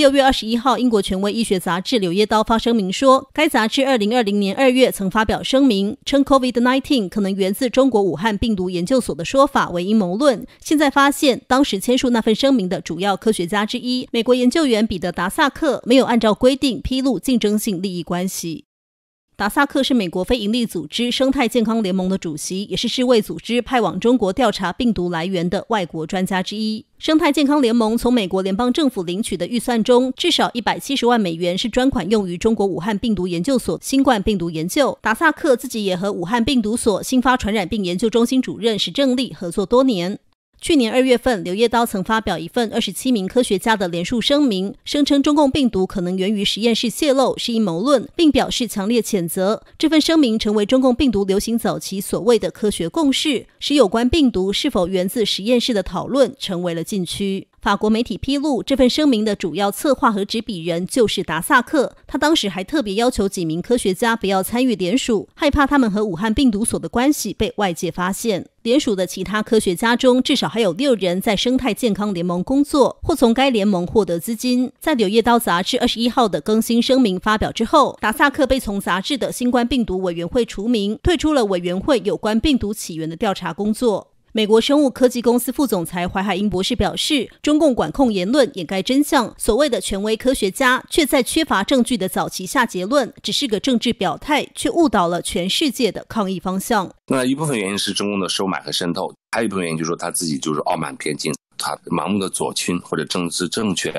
六月二十一号，英国权威医学杂志《柳叶刀》发声明说，该杂志二零二零年二月曾发表声明，称 COVID-19 可能源自中国武汉病毒研究所的说法为阴谋论。现在发现，当时签署那份声明的主要科学家之一，美国研究员彼得·达萨克没有按照规定披露竞争性利益关系。达萨克是美国非营利组织生态健康联盟的主席，也是世卫组织派往中国调查病毒来源的外国专家之一。生态健康联盟从美国联邦政府领取的预算中，至少一百七十万美元是专款用于中国武汉病毒研究所新冠病毒研究。达萨克自己也和武汉病毒所新发传染病研究中心主任史正利合作多年。去年二月份，刘叶刀曾发表一份二十七名科学家的联署声明，声称中共病毒可能源于实验室泄露是阴谋论，并表示强烈谴责。这份声明成为中共病毒流行早期所谓的科学共识，使有关病毒是否源自实验室的讨论成为了禁区。法国媒体披露，这份声明的主要策划和执笔人就是达萨克。他当时还特别要求几名科学家不要参与联署，害怕他们和武汉病毒所的关系被外界发现。联署的其他科学家中，至少还有六人在生态健康联盟工作，或从该联盟获得资金。在《柳叶刀》杂志二十一号的更新声明发表之后，达萨克被从杂志的新冠病毒委员会除名，退出了委员会有关病毒起源的调查工作。美国生物科技公司副总裁怀海英博士表示，中共管控言论、掩盖真相，所谓的权威科学家却在缺乏证据的早期下结论，只是个政治表态，却误导了全世界的抗议方向。那一部分原因是中共的收买和渗透，还有一部分原因就是他自己就是傲慢偏见，他盲目的左倾或者政治正确。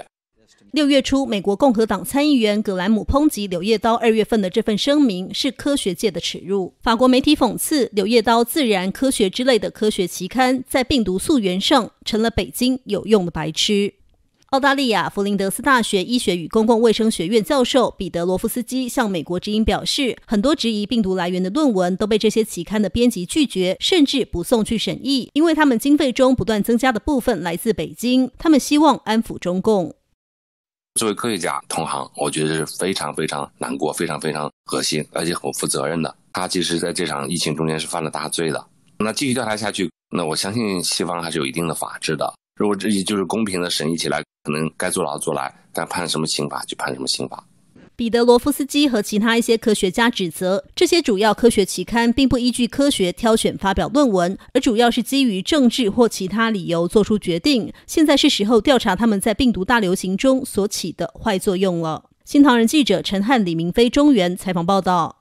六月初，美国共和党参议员格兰姆抨击《柳叶刀》二月份的这份声明是科学界的耻辱。法国媒体讽刺，《柳叶刀》《自然科学》之类的科学期刊在病毒溯源上成了北京有用的白痴。澳大利亚弗林德斯大学医学与公共卫生学院教授彼得罗夫斯基向美国之音表示，很多质疑病毒来源的论文都被这些期刊的编辑拒绝，甚至不送去审议，因为他们经费中不断增加的部分来自北京，他们希望安抚中共。作为科学家同行，我觉得是非常非常难过、非常非常恶心，而且很负责任的。他其实在这场疫情中间是犯了大罪的。那继续调查下去，那我相信西方还是有一定的法治的。如果这就是公平的审议起来，可能该坐牢坐牢，但判什么刑罚就判什么刑罚。彼得罗夫斯基和其他一些科学家指责这些主要科学期刊并不依据科学挑选发表论文，而主要是基于政治或其他理由做出决定。现在是时候调查他们在病毒大流行中所起的坏作用了。新唐人记者陈汉、李明飞、中原采访报道。